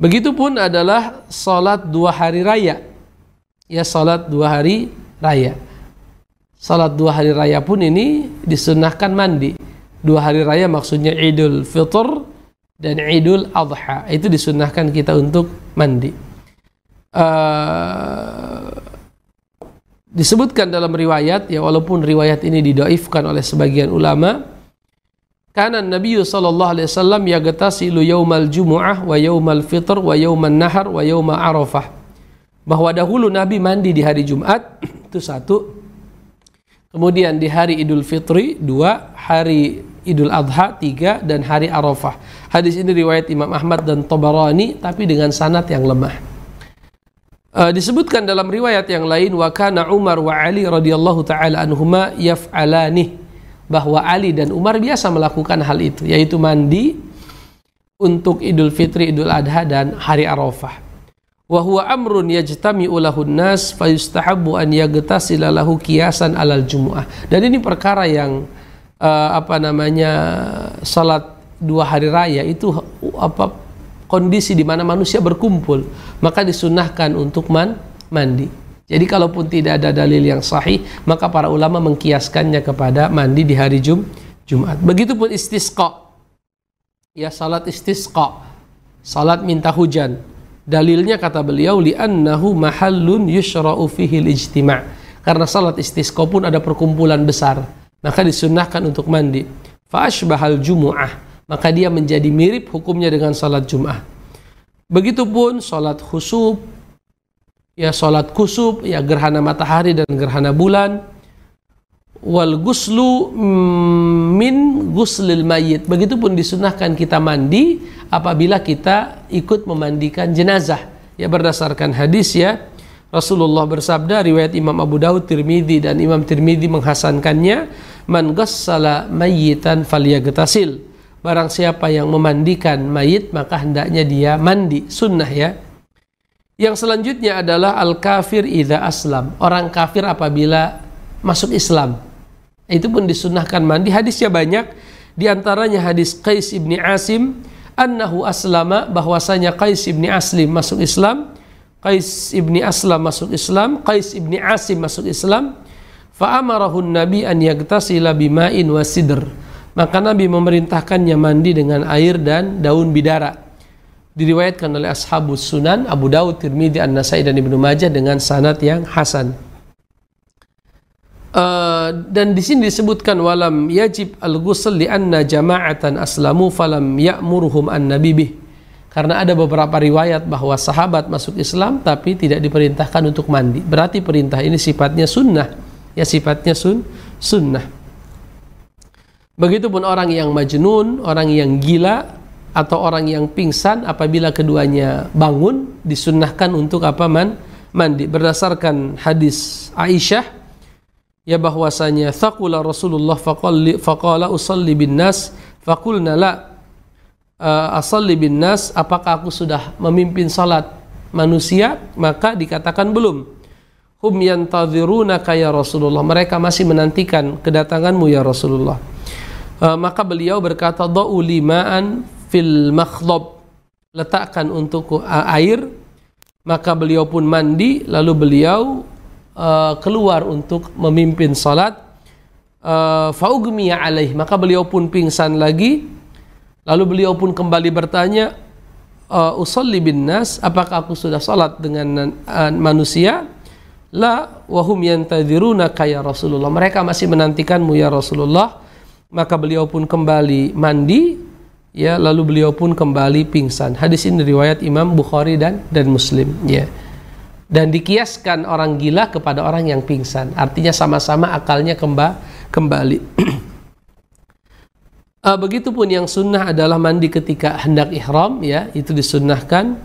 [SPEAKER 2] Begitupun adalah salat dua hari raya. Ya salat dua hari raya. Salat dua hari raya pun ini disunahkan mandi. Dua hari raya maksudnya Idul Fitr dan Idul Adha. Itu disunahkan kita untuk mandi. Uh, disebutkan dalam riwayat ya walaupun riwayat ini didoifkan oleh sebagian ulama karena Nabi sallallahu alaihi wasallam yaghtasilu yaumal jumu'ah wa yaumal fitr wa yaumal nahar wa yaumal arafah bahwa dahulu Nabi mandi di hari Jumat itu satu kemudian di hari Idul Fitri dua hari Idul Adha tiga dan hari Arafah hadis ini riwayat Imam Ahmad dan Tabarani tapi dengan sanat yang lemah Uh, disebutkan dalam riwayat yang lain wa kana Umar wa Ali radhiyallahu taala anhuma yaf'alani bahwa Ali dan Umar biasa melakukan hal itu yaitu mandi untuk Idul Fitri, Idul Adha dan hari Arafah. Wa huwa amrun yajtami'u lahun nas yustahabbu an yagtasila lahu kiyasan alal jumu'ah. Dan ini perkara yang uh, apa namanya salat dua hari raya itu uh, apa kondisi di mana manusia berkumpul, maka disunahkan untuk man mandi. Jadi kalaupun tidak ada dalil yang sahih, maka para ulama mengkiaskannya kepada mandi di hari Jum Jumat. Begitupun istisqa. Ya salat istisqa. Salat minta hujan. Dalilnya kata beliau li'annahu mahallun yushra'u fihi ijtima' Karena salat istisqa pun ada perkumpulan besar, maka disunahkan untuk mandi. Fa asbahal jumu'ah maka dia menjadi mirip hukumnya dengan salat Jumat. Begitupun salat khusub, ya salat kusub, ya gerhana matahari dan gerhana bulan. Wal guslu mm, min guslil mayit. Begitupun disunahkan kita mandi apabila kita ikut memandikan jenazah. Ya berdasarkan hadis ya Rasulullah bersabda riwayat Imam Abu Daud Tirmidzi dan Imam Tirmidzi menghasankannya man ghassala mayyitan falyaghtasil barang siapa yang memandikan mayit maka hendaknya dia mandi sunnah ya yang selanjutnya adalah al kafir idza aslam orang kafir apabila masuk Islam itu pun disunahkan mandi hadisnya banyak di antaranya hadis Qais ibni Asim annahu aslama bahwasanya Qais ibni Aslim masuk Islam Qais ibni Aslam masuk Islam Qais ibni Asim masuk Islam faamarahun nabi an yagtasila bima'in wasidr. Maka Nabi memerintahkannya mandi dengan air dan daun bidara. Diriwayatkan oleh Ashabus Sunan, Abu Daud, Tirmidzi, An-Nasai dan Ibnu Majah dengan sanad yang hasan. Uh, dan di sini disebutkan walam yajib al-ghusl li anna jama'atan aslamu falam ya'muruhum an-nabi Karena ada beberapa riwayat bahwa sahabat masuk Islam tapi tidak diperintahkan untuk mandi. Berarti perintah ini sifatnya sunnah. Ya sifatnya sun sunnah. Begitupun orang yang majnun, orang yang gila atau orang yang pingsan apabila keduanya bangun disunnahkan untuk apa man mandi berdasarkan hadis Aisyah ya bahwasanya thaqula Rasulullah faqalli faqala usalli bin nas faqulna la uh, asalli bin nas apakah aku sudah memimpin salat manusia maka dikatakan belum hum yantadhiruna kaya Rasulullah mereka masih menantikan kedatanganmu ya Rasulullah Eh, maka beliau berkata da'u limaan fil makhlab letakkan untukku eh, air maka beliau pun mandi lalu beliau uh, keluar untuk memimpin salat uh, alaih maka beliau pun pingsan lagi lalu beliau pun kembali bertanya usalli bin nas apakah aku sudah salat dengan manusia la wahum yantadhiruna kaya Rasulullah mereka masih menantikanmu ya Rasulullah maka beliau pun kembali mandi ya lalu beliau pun kembali pingsan hadis ini riwayat Imam Bukhari dan dan Muslim ya dan dikiaskan orang gila kepada orang yang pingsan artinya sama-sama akalnya kemba kembali eh, begitupun yang sunnah adalah mandi ketika hendak ihram ya itu disunnahkan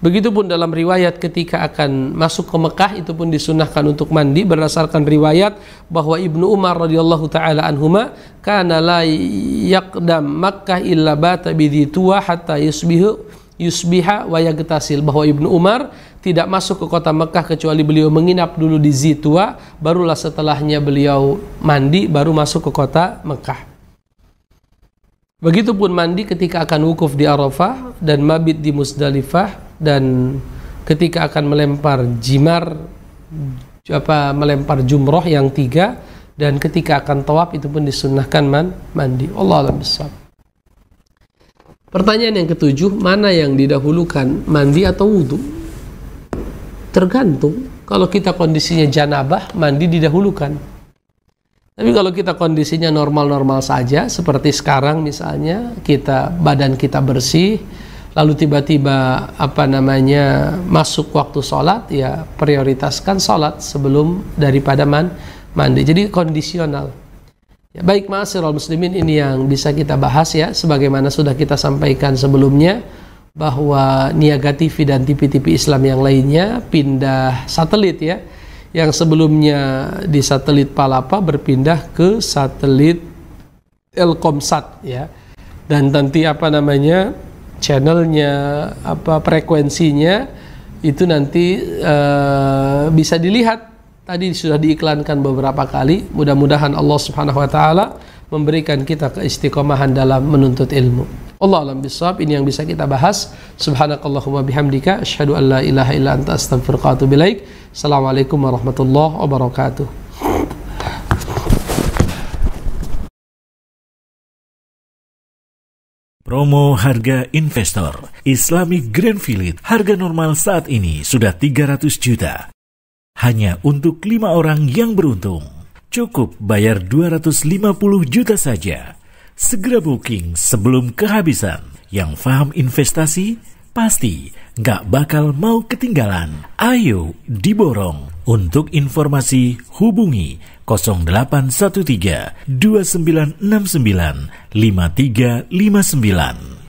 [SPEAKER 2] Begitupun dalam riwayat ketika akan masuk ke Mekah itu pun disunahkan untuk mandi berdasarkan riwayat bahwa Ibnu Umar radhiyallahu taala anhuma kana la yaqdam Makkah illa bata bidhi tua hatta yusbihu yusbiha wa yagtasil bahwa Ibnu Umar tidak masuk ke kota Mekah kecuali beliau menginap dulu di Zitua barulah setelahnya beliau mandi baru masuk ke kota Mekah. Begitupun mandi ketika akan wukuf di Arafah dan mabit di Musdalifah dan ketika akan melempar jimar apa melempar jumroh yang tiga dan ketika akan tawaf itu pun disunahkan man, mandi Allah alam besar pertanyaan yang ketujuh mana yang didahulukan mandi atau wudhu tergantung kalau kita kondisinya janabah mandi didahulukan tapi kalau kita kondisinya normal-normal saja seperti sekarang misalnya kita badan kita bersih lalu tiba-tiba apa namanya masuk waktu sholat ya prioritaskan sholat sebelum daripada man mandi jadi kondisional ya, baik maasirul muslimin ini yang bisa kita bahas ya sebagaimana sudah kita sampaikan sebelumnya bahwa Niaga TV dan TV-TV Islam yang lainnya pindah satelit ya yang sebelumnya di satelit Palapa berpindah ke satelit Elkomsat ya dan nanti apa namanya channelnya, apa frekuensinya itu nanti uh, bisa dilihat. Tadi sudah diiklankan beberapa kali. Mudah-mudahan Allah Subhanahu wa taala memberikan kita keistiqomahan dalam menuntut ilmu. Allah alam bisawab ini yang bisa kita bahas. Subhanakallahumma bihamdika asyhadu an la ilaha illa anta astaghfiruka wa atubu Assalamualaikum warahmatullahi wabarakatuh.
[SPEAKER 1] Promo harga investor Islamic Grand Village harga normal saat ini sudah 300 juta. Hanya untuk lima orang yang beruntung. Cukup bayar 250 juta saja. Segera booking sebelum kehabisan. Yang paham investasi, pasti nggak bakal mau ketinggalan. Ayo diborong. Untuk informasi hubungi 0813 2969 5359.